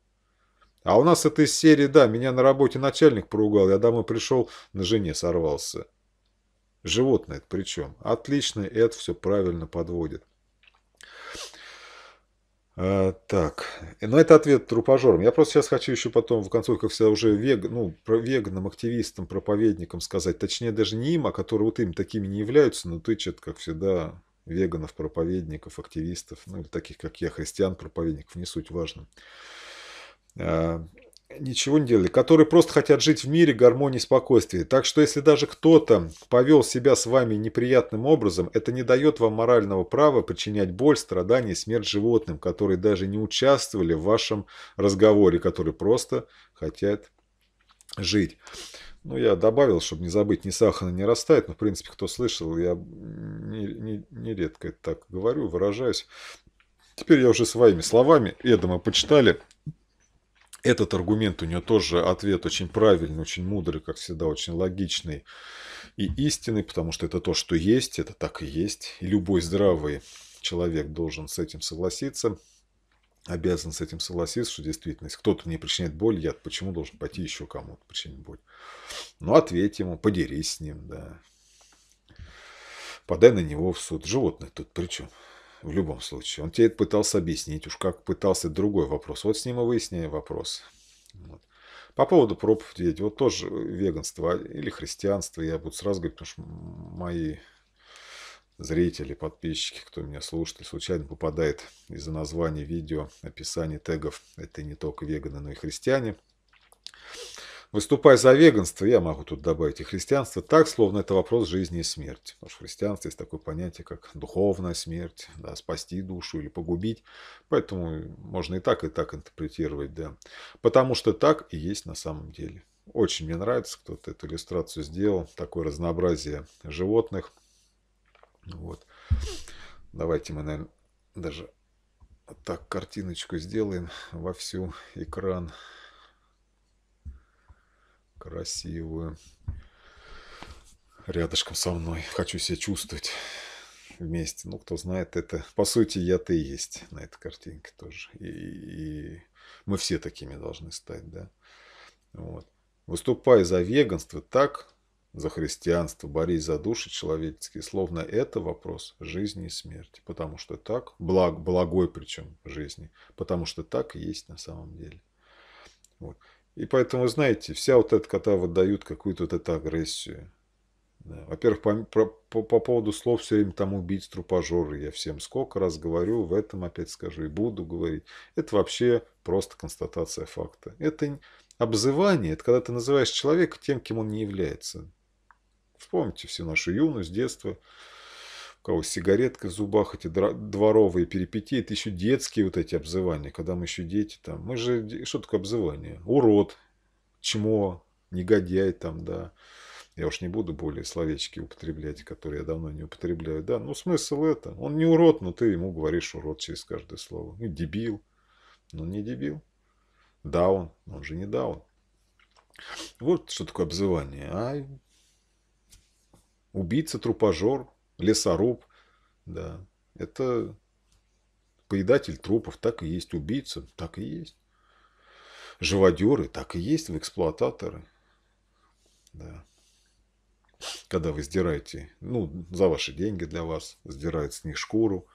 А у нас этой серии, да, меня на работе начальник поругал, я домой пришел, на жене сорвался. Животное это при чем? Отлично, это все правильно подводит. А, так, но это ответ трупажорам. Я просто сейчас хочу еще потом в концовках всегда уже вег, ну, веганам, активистам, проповедникам сказать. Точнее, даже не им, а которые вот им такими не являются, но тычат, как всегда, веганов, проповедников, активистов, ну, или таких, как я, христиан, проповедников, не суть, важно. А, ничего не делали, которые просто хотят жить в мире, гармонии, спокойствии. Так что если даже кто-то повел себя с вами неприятным образом, это не дает вам морального права причинять боль, страдания смерть животным, которые даже не участвовали в вашем разговоре, которые просто хотят жить. Ну, я добавил, чтобы не забыть, ни сахара не растает. Но, в принципе, кто слышал, я нередко не, не, не так говорю, выражаюсь. Теперь я уже своими словами, Эдома почитали этот аргумент у нее тоже ответ очень правильный, очень мудрый, как всегда, очень логичный и истинный, потому что это то, что есть, это так и есть. И любой здравый человек должен с этим согласиться, обязан с этим согласиться, что действительно, если кто-то мне причиняет боль, я почему должен пойти еще кому-то причинить боль? Ну, ответь ему, подерись с ним, да. Подай на него в суд. Животное тут при чем? в любом случае. Он тебе пытался объяснить, уж как пытался другой вопрос. Вот с ним и выясняй вопрос. Вот. По поводу проповеди, вот тоже веганство или христианство, я буду сразу говорить, потому что мои зрители, подписчики, кто меня слушает, случайно попадает из-за названия видео, описания тегов, это не только веганы, но и христиане – Выступая за веганство, я могу тут добавить и христианство, так, словно это вопрос жизни и смерти. Потому что в христианстве есть такое понятие, как духовная смерть, да, спасти душу или погубить. Поэтому можно и так, и так интерпретировать, да. Потому что так и есть на самом деле. Очень мне нравится, кто-то эту иллюстрацию сделал, такое разнообразие животных. Вот. Давайте мы, наверное, даже так картиночку сделаем во всю экран красивую рядышком со мной. Хочу себя чувствовать вместе. Ну, кто знает, это по сути я-то и есть на этой картинке тоже. И, и мы все такими должны стать, да. Вот. Выступай за веганство так, за христианство, борись за души человеческие, словно это вопрос жизни и смерти. Потому что так, благ, благой причем жизни, потому что так и есть на самом деле. Вот. И поэтому, знаете, вся вот эта, когда выдают какую-то вот эту агрессию. Да. Во-первых, по, по, по поводу слов все время там убить трупожоры. Я всем сколько раз говорю, в этом опять скажу и буду говорить. Это вообще просто констатация факта. Это обзывание, это когда ты называешь человека тем, кем он не является. Вспомните всю нашу юность, детство у кого сигаретка в зубах, эти дворовые перипетии, это еще детские вот эти обзывания, когда мы еще дети там. Мы же, что такое обзывание? Урод, чмо, негодяй там, да. Я уж не буду более словечки употреблять, которые я давно не употребляю. Да, но ну, смысл это. Он не урод, но ты ему говоришь урод через каждое слово. И ну, дебил. Но ну, не дебил. Даун. Он же не даун. Вот что такое обзывание. А убийца, трупожор лесоруб, да, это поедатель трупов, так и есть, убийца, так и есть. Живодеры, так и есть, в эксплуататоры. Да. Когда вы сдираете, ну, за ваши деньги для вас, сдирают с них шкуру,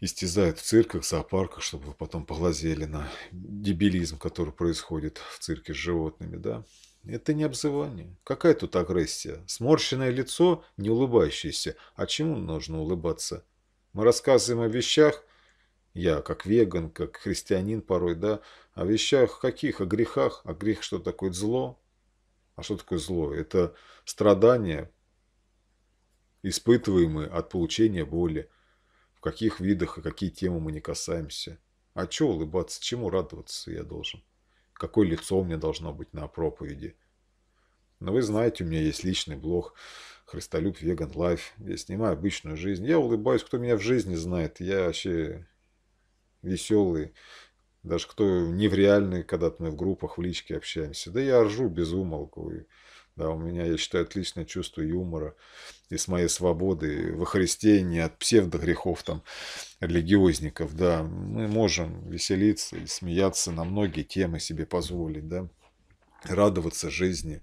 истязают в цирках, зоопарках, чтобы вы потом поглазели на дебилизм, который происходит в цирке с животными, да. Это не обзывание. Какая тут агрессия? Сморщенное лицо, не улыбающееся. А чему нужно улыбаться? Мы рассказываем о вещах, я как веган, как христианин порой, да, о вещах каких? О грехах? А грех что такое? Зло? А что такое зло? Это страдания, испытываемые от получения боли. В каких видах и какие темы мы не касаемся. А чего улыбаться? Чему радоваться я должен? какое лицо у меня должно быть на проповеди. Но вы знаете, у меня есть личный блог «Христолюб Веган Лайф». Я снимаю обычную жизнь. Я улыбаюсь, кто меня в жизни знает. Я вообще веселый. Даже кто не в реальной, когда-то мы в группах, в личке общаемся. Да я ржу без умолку. Да, у меня, я считаю, отличное чувство юмора и с моей свободы во Христе, не от псевдогрехов там религиозников, да. Мы можем веселиться и смеяться на многие темы себе позволить, да, радоваться жизни.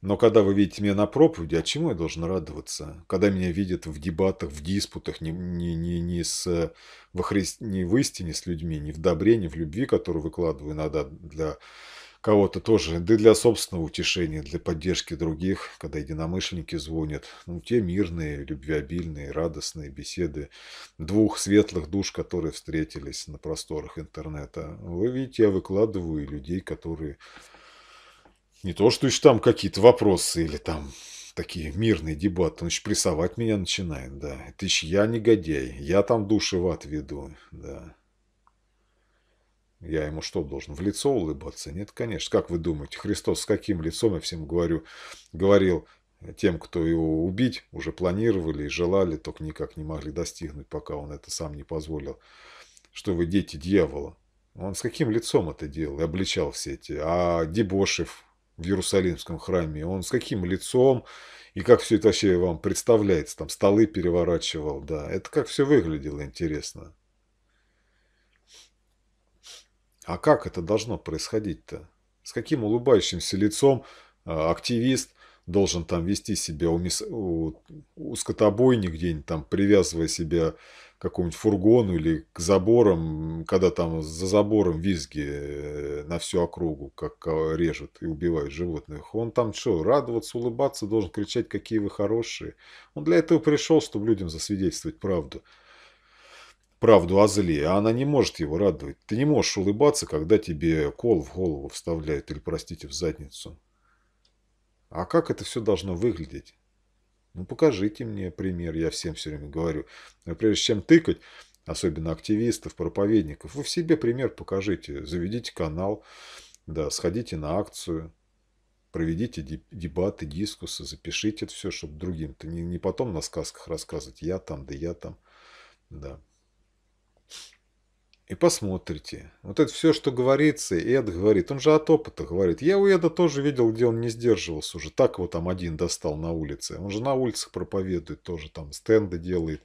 Но когда вы видите меня на проповеди, а чему я должен радоваться? Когда меня видят в дебатах, в диспутах, не, не, не, не, с, во Христе не в истине с людьми, не в добре, не в любви, которую выкладываю иногда для кого-то тоже, да и для собственного утешения, для поддержки других, когда единомышленники звонят. Ну, те мирные, любвеобильные, радостные беседы двух светлых душ, которые встретились на просторах интернета. Вы видите, я выкладываю людей, которые не то, что еще там какие-то вопросы или там такие мирные дебаты, он еще прессовать меня начинает, да. Это еще я негодяй, я там души в ад веду, да. Я ему что должен? В лицо улыбаться? Нет, конечно. Как вы думаете, Христос с каким лицом, я всем говорю, говорил тем, кто его убить, уже планировали и желали, только никак не могли достигнуть, пока он это сам не позволил, что вы дети дьявола. Он с каким лицом это делал и обличал все эти? А Дебошев в Иерусалимском храме, он с каким лицом и как все это вообще вам представляется? Там столы переворачивал, да. Это как все выглядело, интересно. А как это должно происходить-то? С каким улыбающимся лицом э, активист должен там вести себя у, мис... у... у скотобойни где-нибудь там, привязывая себя к какому-нибудь фургону или к заборам, когда там за забором визги э, на всю округу, как э, режут и убивают животных. Он там что, радоваться, улыбаться, должен кричать, какие вы хорошие. Он для этого пришел, чтобы людям засвидетельствовать правду правду о зле, а она не может его радовать. Ты не можешь улыбаться, когда тебе кол в голову вставляют или, простите, в задницу. А как это все должно выглядеть? Ну, покажите мне пример, я всем все время говорю. прежде чем тыкать, особенно активистов, проповедников, вы в себе пример покажите. Заведите канал, да, сходите на акцию, проведите дебаты, дискусы, запишите это все, чтобы другим-то не, не потом на сказках рассказывать, я там, да я там, да и посмотрите. Вот это все, что говорится, и Эд говорит. Он же от опыта говорит. Я у Эда тоже видел, где он не сдерживался уже. Так его там один достал на улице. Он же на улицах проповедует тоже, там стенды делает.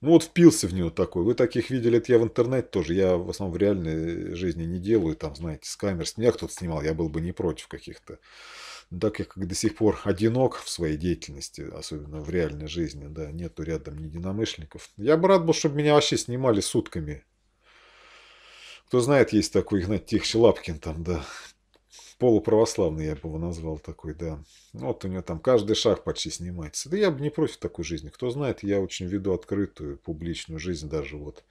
Ну вот впился в него такой. Вы таких видели, это я в интернете тоже. Я в основном в реальной жизни не делаю. Там, знаете, с камер с меня кто-то снимал. Я был бы не против каких-то так я как до сих пор одинок в своей деятельности, особенно в реальной жизни, да, нету рядом ни единомышленников. Я бы рад был, чтобы меня вообще снимали сутками. Кто знает, есть такой Игнат Тихич Лапкин там, да, полуправославный я бы его назвал такой, да. Ну, вот у него там каждый шаг почти снимается. Да я бы не против такой жизни. Кто знает, я очень веду открытую публичную жизнь даже вот.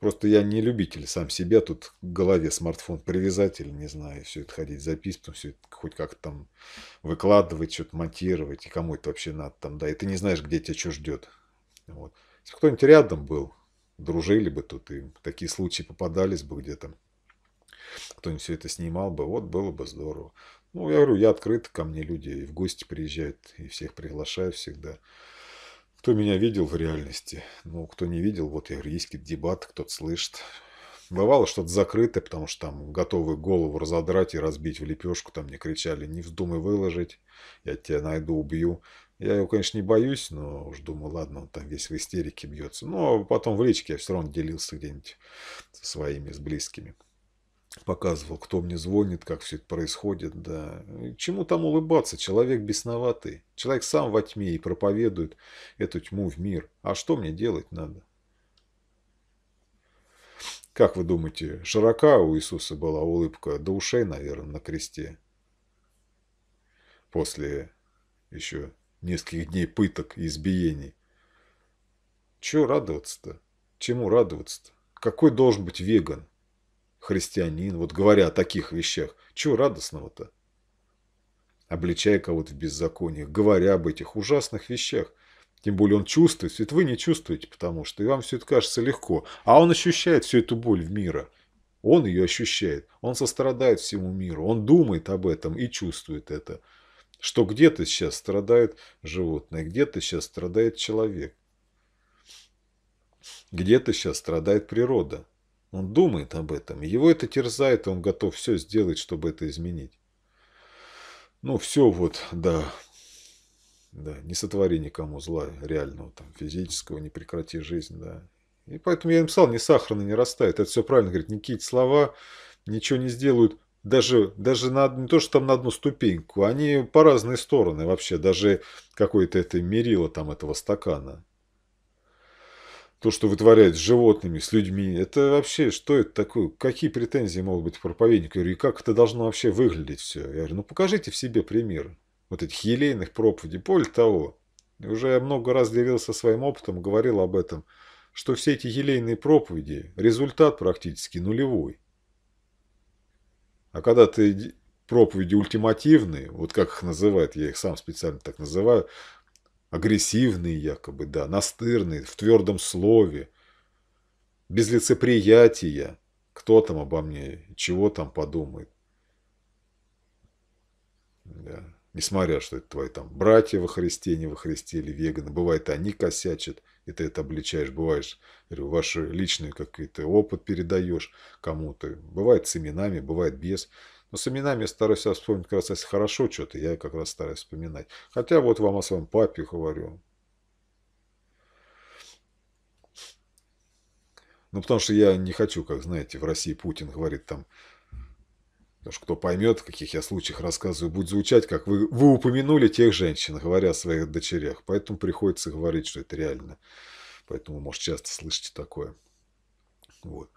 Просто я не любитель сам себе тут к голове смартфон привязать или, не знаю, все это ходить записывать, писпом, все это хоть как-то там выкладывать, что-то монтировать, и кому это вообще надо там, да, и ты не знаешь, где тебя что ждет. Вот. Если кто-нибудь рядом был, дружили бы тут, и такие случаи попадались бы где-то, кто-нибудь все это снимал бы, вот было бы здорово. Ну, я говорю, я открыт, ко мне люди и в гости приезжают, и всех приглашаю всегда. Кто меня видел в реальности? Ну, кто не видел, вот и риски, дебаты, кто-то слышит. Бывало что-то закрытое, потому что там готовы голову разодрать и разбить в лепешку. Там мне кричали, не вздумай выложить, я тебя найду, убью. Я его, конечно, не боюсь, но уж думаю, ладно, он там весь в истерике бьется. Но потом в речке я все равно делился где-нибудь со своими, с близкими показывал, кто мне звонит, как все это происходит, да. Чему там улыбаться? Человек бесноватый. Человек сам во тьме и проповедует эту тьму в мир. А что мне делать надо? Как вы думаете, широка у Иисуса была улыбка до ушей, наверное, на кресте? После еще нескольких дней пыток и избиений. Чего радоваться-то? Чему радоваться-то? Какой должен быть веган? христианин, вот говоря о таких вещах, чего радостного-то? Обличая кого-то в беззакониях, говоря об этих ужасных вещах, тем более он чувствует, ведь вы не чувствуете, потому что и вам все это кажется легко. А он ощущает всю эту боль в мира. Он ее ощущает. Он сострадает всему миру. Он думает об этом и чувствует это. Что где-то сейчас страдает животное, где-то сейчас страдает человек. Где-то сейчас страдает природа. Он думает об этом, его это терзает, и он готов все сделать, чтобы это изменить. Ну, все вот, да, да, не сотвори никому зла реального, там, физического, не прекрати жизнь, да. И поэтому я им писал, не сахарно не растает, это все правильно, говорит, никакие слова ничего не сделают, даже, даже на, не то, что там на одну ступеньку, они по разные стороны вообще, даже какое то это мерило там этого стакана то, что вытворяют с животными, с людьми, это вообще, что это такое? Какие претензии могут быть к проповеднику? Я говорю, и как это должно вообще выглядеть все? Я говорю, ну покажите в себе пример вот этих елейных проповедей. Более того, уже я много раз делился своим опытом, говорил об этом, что все эти елейные проповеди, результат практически нулевой. А когда ты проповеди ультимативные, вот как их называют, я их сам специально так называю, Агрессивный якобы, да, настырный, в твердом слове, без лицеприятия. Кто там обо мне, чего там подумает. Да. Несмотря, что это твои там братья во Христе, не во Христе или веганы. Бывает, они косячат, и ты это обличаешь. Бывает, говорю, ваш личный какой-то опыт передаешь кому-то. Бывает с именами, бывает без. Но ну, с именами я стараюсь вспомнить как раз хорошо что-то, я как раз стараюсь вспоминать. Хотя вот вам о своем папе говорю. Ну, потому что я не хочу, как знаете, в России Путин говорит там, потому что кто поймет, в каких я случаях рассказываю, будет звучать, как вы, вы упомянули тех женщин, говоря о своих дочерях. Поэтому приходится говорить, что это реально. Поэтому, может, часто слышите такое. Вот.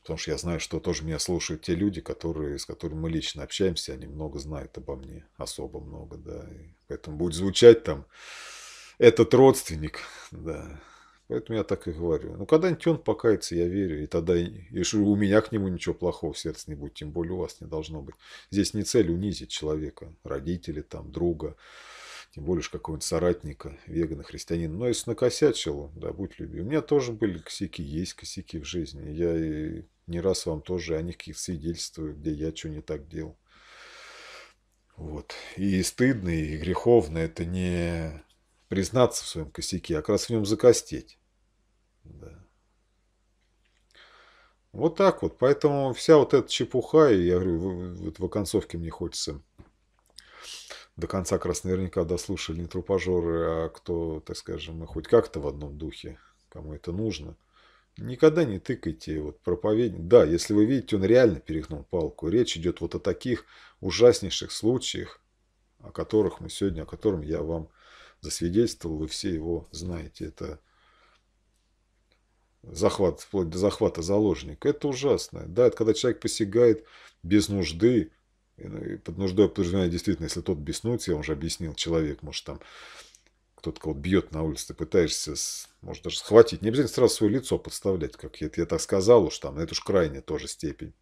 Потому что я знаю, что тоже меня слушают те люди, которые, с которыми мы лично общаемся, они много знают обо мне, особо много, да. И поэтому будет звучать там этот родственник, да. Поэтому я так и говорю. Ну, когда-нибудь он покается, я верю. И тогда и у меня к нему ничего плохого в сердце не будет, тем более у вас не должно быть. Здесь не цель унизить человека, родители, там, друга, тем более уж какого-нибудь соратника, вегана, христианина. Но ну, а если накосячил, да будь любим. У меня тоже были косяки, есть косяки в жизни. Я и не раз вам тоже о них каких-то свидетельствую, где я что не так делал. Вот. И стыдно, и греховно это не признаться в своем косяке, а как раз в нем закостеть. Да. Вот так вот. Поэтому вся вот эта чепуха, и я говорю, вот в оконцовке мне хочется до конца как раз наверняка дослушали не трупажоры, а кто, так скажем, мы ну, хоть как-то в одном духе, кому это нужно. Никогда не тыкайте вот, проповедник. Да, если вы видите, он реально перегнул палку. Речь идет вот о таких ужаснейших случаях, о которых мы сегодня, о котором я вам засвидетельствовал, вы все его знаете. Это захват, вплоть до захвата заложника. Это ужасно. Да, это когда человек посягает без нужды ну, под нуждой подразумевает действительно, если тот беснует, я уже объяснил, человек, может, там кто-то кого-то бьет на улице, ты пытаешься, может, даже схватить. Не обязательно сразу свое лицо подставлять, как я, я так сказал уж там, это уж крайняя тоже степень.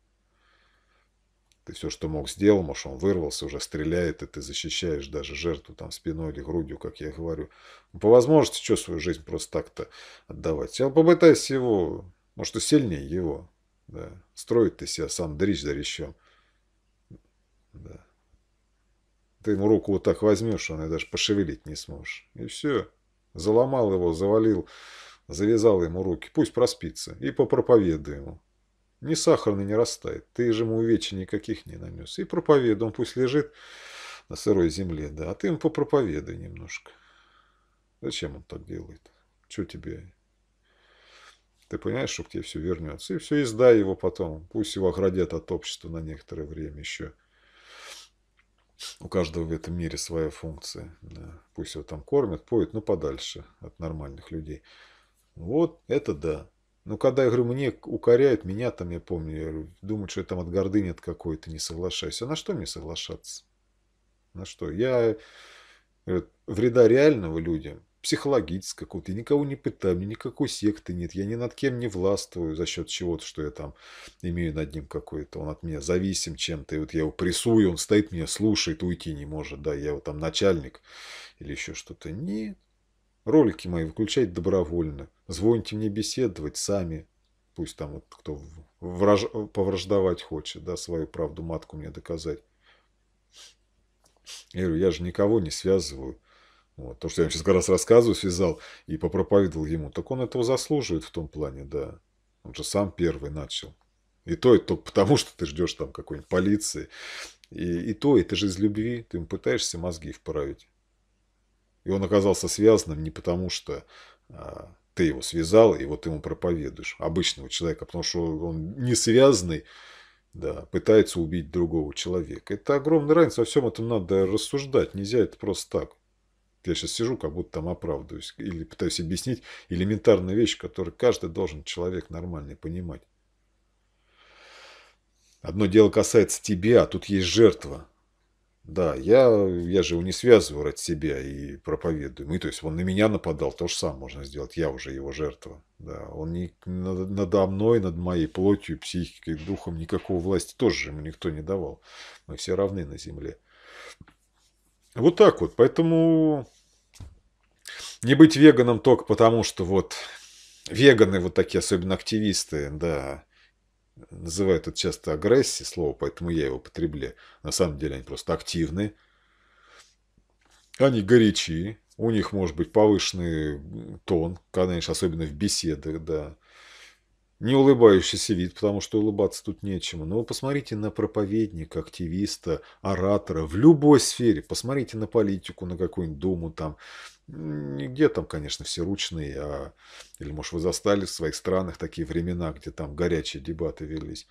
Ты все, что мог, сделал, может, он вырвался, уже стреляет, и ты защищаешь даже жертву там спиной или грудью, как я говорю. Ну, по возможности, что свою жизнь просто так-то отдавать? Я попытаюсь его, может, и сильнее его, да, строить ты себя сам дрищ за рещом. Да. Ты ему руку вот так возьмешь, он ее даже пошевелить не сможешь. И все. Заломал его, завалил, завязал ему руки. Пусть проспится. И попроповедуй ему. Ни сахарный не растает. Ты же ему увечий никаких не нанес. И проповедуй. Он пусть лежит на сырой земле, да. А ты ему попроповедуй немножко. Зачем он так делает? Что тебе? Ты понимаешь, что к тебе все вернется. И все, издай его потом. Пусть его оградят от общества на некоторое время еще. У каждого в этом мире своя функция. Да. Пусть его там кормят, поют, но ну, подальше от нормальных людей. Вот это да. Но ну, когда, я говорю, мне укоряют, меня там, я помню, я говорю, думают, что я там от гордыни от какой-то не соглашаюсь. А на что мне соглашаться? На что? Я говорю, вреда реального людям психологически какого-то. Я никого не пытаю, мне никакой секты нет. Я ни над кем не властвую за счет чего-то, что я там имею над ним какой-то. Он от меня зависим чем-то. И вот я его прессую, он стоит меня слушает, уйти не может. Да, я его там начальник или еще что-то. Нет. Ролики мои выключайте добровольно. Звоните мне беседовать сами. Пусть там вот кто враж... повраждовать хочет, да, свою правду матку мне доказать. Я говорю, я же никого не связываю вот. То, что я вам сейчас как раз рассказываю, связал и попроповедовал ему, так он этого заслуживает в том плане, да. Он же сам первый начал. И то, и то потому, что ты ждешь там какой-нибудь полиции. И, и то, и ты же из любви, ты ему пытаешься мозги вправить. И он оказался связанным не потому, что а, ты его связал, и вот ему проповедуешь, обычного человека, потому что он не связанный, да, пытается убить другого человека. Это огромная разница, во всем этом надо рассуждать, нельзя это просто так. Я сейчас сижу, как будто там оправдываюсь. Или пытаюсь объяснить элементарную вещь, которую каждый должен человек нормальный понимать. Одно дело касается тебя, а тут есть жертва. Да, я, я же его не связываю от себя и проповедую. Ну и, то есть он на меня нападал, то же самое можно сделать. Я уже его жертва. Да, он не, надо мной, над моей плотью, психикой, духом никакого власти тоже ему никто не давал. Мы все равны на земле. Вот так вот. Поэтому не быть веганом только потому, что вот веганы, вот такие особенно активисты, да, называют это часто агрессией слово, поэтому я его потребляю. На самом деле они просто активны, они горячие, у них может быть повышенный тон, конечно, особенно в беседах, да не улыбающийся вид, потому что улыбаться тут нечему. Но вы посмотрите на проповедника, активиста, оратора в любой сфере. Посмотрите на политику, на какую-нибудь думу там. Где там, конечно, все ручные, а... или, может, вы застали в своих странах такие времена, где там горячие дебаты велись.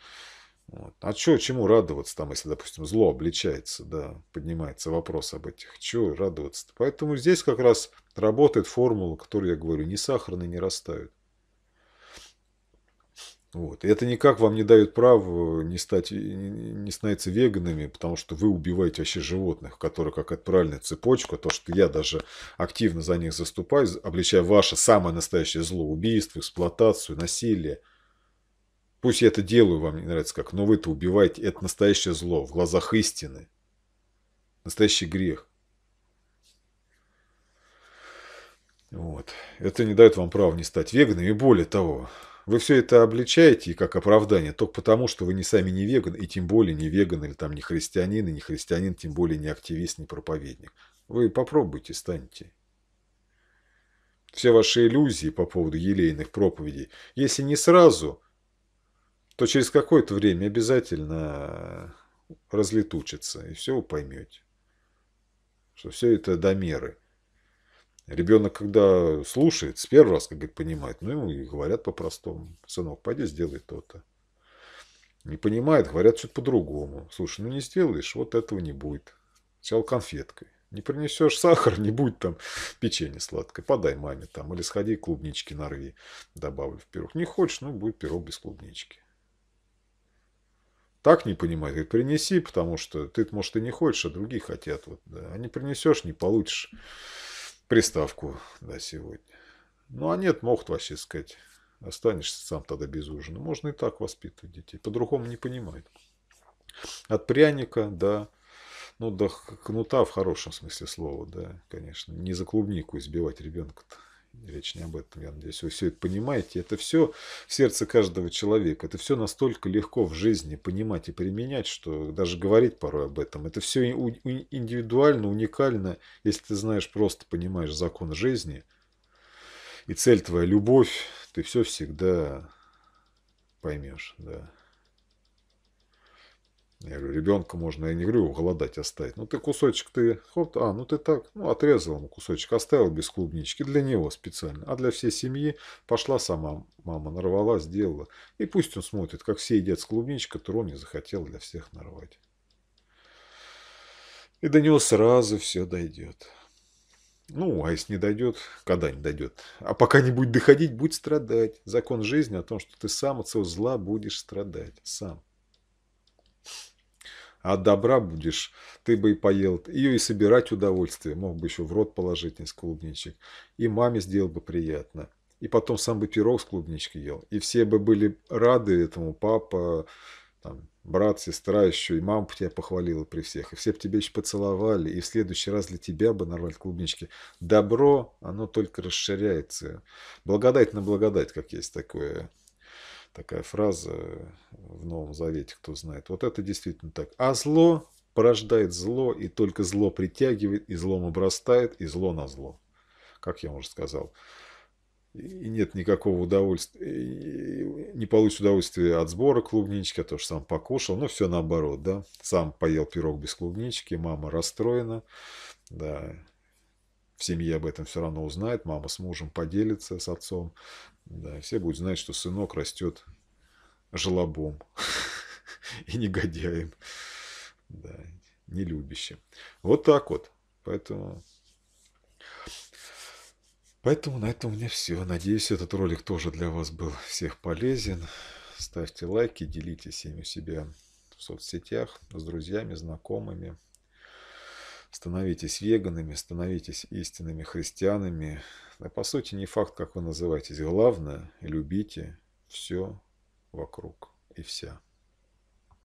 Вот. А чё, чему радоваться там, если, допустим, зло обличается, да, поднимается вопрос об этих, чего радоваться-то? Поэтому здесь как раз работает формула, которую я говорю, не сахарные не растают. Вот. И это никак вам не дает права э, не, стать, э, не становиться веганами, потому что вы убиваете вообще животных, которые как отправленная цепочка, то, что я даже активно за них заступаю, обличая ваше самое настоящее зло, убийство, эксплуатацию, насилие. Пусть я это делаю, вам не нравится как, но вы-то убиваете, это настоящее зло в глазах истины. Настоящий грех. Вот. Это не дает вам права не стать веганами, И более того, вы все это обличаете и как оправдание только потому, что вы не сами не веган, и тем более не веган, или там не христианин, и не христианин, тем более не активист, не проповедник. Вы попробуйте, станьте. Все ваши иллюзии по поводу елейных проповедей, если не сразу, то через какое-то время обязательно разлетучится, и все вы поймете, что все это до меры – Ребенок, когда слушает, с первого раза, как говорит, понимает, ну, ему и говорят по-простому. Сынок, пойди сделай то-то. Не понимает, говорят что-то по-другому. Слушай, ну не сделаешь, вот этого не будет. Сел конфеткой. Не принесешь сахар, не будет там печенье сладкое. Подай маме там. Или сходи клубнички нарви. Добавлю в пирог. Не хочешь, ну будет пирог без клубнички. Так не понимает. Говорит, принеси, потому что ты, может, и не хочешь, а другие хотят. Вот, да. А не принесешь, не получишь приставку на сегодня. Ну, а нет, мог вообще сказать. Останешься сам тогда без ужина. Можно и так воспитывать детей. По-другому не понимают. От пряника до, ну, до кнута в хорошем смысле слова, да, конечно. Не за клубнику избивать ребенка-то речь не об этом, я надеюсь, вы все это понимаете. Это все в сердце каждого человека. Это все настолько легко в жизни понимать и применять, что даже говорить порой об этом. Это все индивидуально, уникально. Если ты знаешь, просто понимаешь закон жизни и цель твоя любовь, ты все всегда поймешь, да. Я говорю, ребенка можно, я не говорю, голодать а оставить. Ну, ты кусочек, ты, хоп, а, ну ты так, ну, отрезал ему кусочек, оставил без клубнички, для него специально. А для всей семьи пошла сама мама, нарвала, сделала. И пусть он смотрит, как все едят с клубничкой, которую он не захотел для всех нарвать. И до него сразу все дойдет. Ну, а если не дойдет, когда не дойдет? А пока не будет доходить, будет страдать. Закон жизни о том, что ты сам от своего зла будешь страдать. Сам. А от добра будешь, ты бы и поел. Ее и собирать удовольствие. Мог бы еще в рот положить из клубничек. И маме сделал бы приятно. И потом сам бы пирог с клубничкой ел. И все бы были рады этому. Папа, там, брат, сестра еще, и мама бы тебя похвалила при всех, и все бы тебя еще поцеловали, и в следующий раз для тебя бы нарвали клубнички. Добро, оно только расширяется. Благодать на благодать, как есть такое такая фраза в Новом Завете, кто знает. Вот это действительно так. А зло порождает зло, и только зло притягивает, и злом обрастает, и зло на зло. Как я уже сказал. И нет никакого удовольствия, не получишь удовольствия от сбора клубнички, а то, что сам покушал. Но ну, все наоборот, да. Сам поел пирог без клубнички, мама расстроена, да. В семье об этом все равно узнает, мама с мужем поделится с отцом. Да, все будут знать, что сынок растет жлобом *laughs* и негодяем, да, нелюбящим. Вот так вот. Поэтому Поэтому на этом у меня все. Надеюсь, этот ролик тоже для вас был всех полезен. Ставьте лайки, делитесь ими у себя в соцсетях, с друзьями, знакомыми. Становитесь веганами, становитесь истинными христианами. Да, по сути, не факт, как вы называетесь. Главное, любите все вокруг и вся.